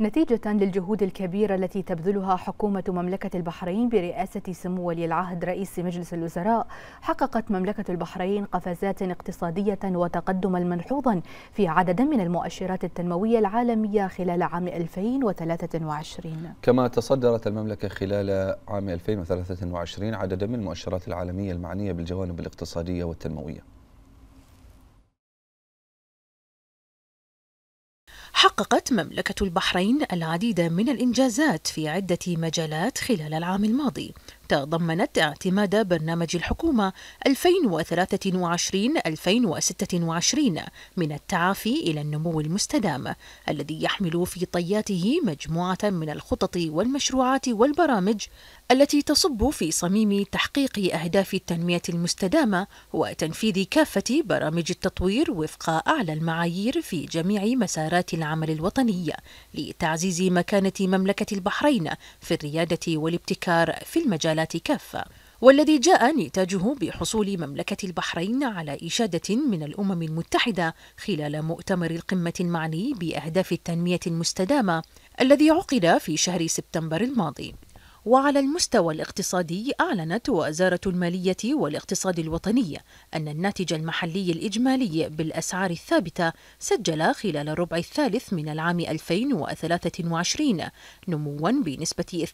نتيجة للجهود الكبيرة التي تبذلها حكومة مملكة البحرين برئاسة سمو ولي العهد رئيس مجلس الوزراء حققت مملكة البحرين قفزات اقتصادية وتقدما ملحوظا في عدد من المؤشرات التنموية العالمية خلال عام 2023 كما تصدرت المملكة خلال عام 2023 عددا من المؤشرات العالمية المعنية بالجوانب الاقتصادية والتنموية حققت مملكة البحرين العديد من الإنجازات في عدة مجالات خلال العام الماضي تضمنت اعتماد برنامج الحكومة 2023-2026 من التعافي إلى النمو المستدام الذي يحمل في طياته مجموعة من الخطط والمشروعات والبرامج التي تصب في صميم تحقيق أهداف التنمية المستدامة وتنفيذ كافة برامج التطوير وفق أعلى المعايير في جميع مسارات العمل الوطني لتعزيز مكانة مملكة البحرين في الريادة والابتكار في المجالات المجالات كافة والذي جاء نتاجه بحصول مملكة البحرين على إشادة من الأمم المتحدة خلال مؤتمر القمة المعني بأهداف التنمية المستدامة الذي عقد في شهر سبتمبر الماضي وعلى المستوى الاقتصادي أعلنت وزارة المالية والاقتصاد الوطني أن الناتج المحلي الإجمالي بالأسعار الثابتة سجل خلال الربع الثالث من العام 2023 نموا بنسبة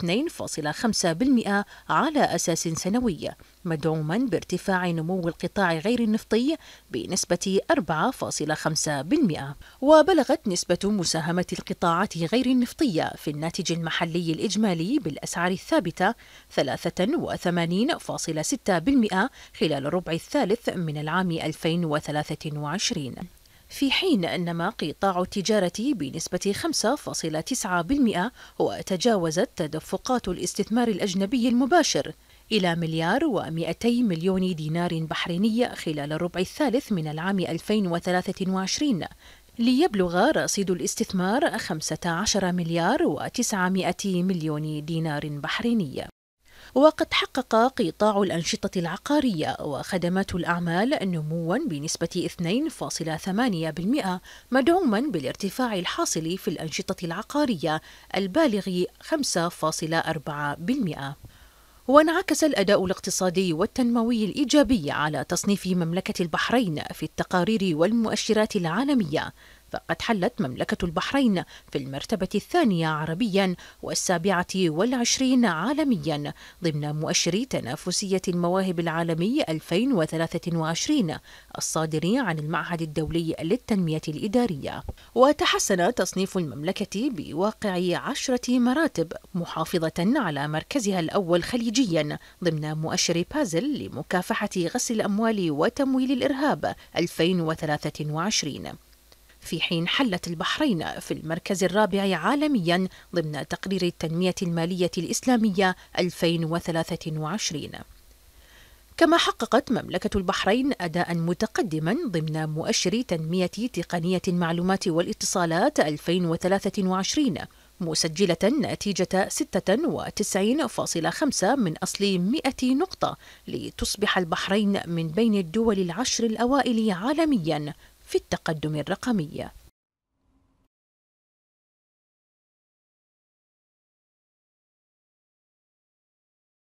2.5% على أساس سنوي مدعوما بارتفاع نمو القطاع غير النفطي بنسبة 4.5% وبلغت نسبة مساهمة القطاعات غير النفطية في الناتج المحلي الإجمالي بالأسعار الثابتة 83.6% خلال الربع الثالث من العام 2023 في حين أن قطاع التجارة بنسبة 5.9% وتجاوزت تدفقات الاستثمار الأجنبي المباشر إلى مليار و200 مليون دينار بحريني خلال الربع الثالث من العام 2023 ليبلغ رصيد الاستثمار 15 مليار و900 مليون دينار بحريني وقد حقق قطاع الأنشطة العقارية وخدمات الأعمال نموا بنسبة 2.8% مدعوما بالارتفاع الحاصل في الأنشطة العقارية البالغ 5.4%. وانعكس الأداء الاقتصادي والتنموي الإيجابي على تصنيف مملكة البحرين في التقارير والمؤشرات العالمية فقد حلت مملكة البحرين في المرتبة الثانية عربيا والسابعة والعشرين عالميا ضمن مؤشر تنافسية المواهب العالمي 2023 الصادر عن المعهد الدولي للتنمية الإدارية وتحسن تصنيف المملكة بواقع عشرة مراتب محافظة على مركزها الأول خليجيا ضمن مؤشر بازل لمكافحة غسل الأموال وتمويل الإرهاب 2023 في حين حلت البحرين في المركز الرابع عالميا ضمن تقرير التنمية المالية الإسلامية 2023 كما حققت مملكة البحرين أداء متقدما ضمن مؤشر تنمية تقنية المعلومات والاتصالات 2023 مسجلة نتيجة 96.5 من أصل 100 نقطة لتصبح البحرين من بين الدول العشر الأوائل عالميا في التقدم الرقمي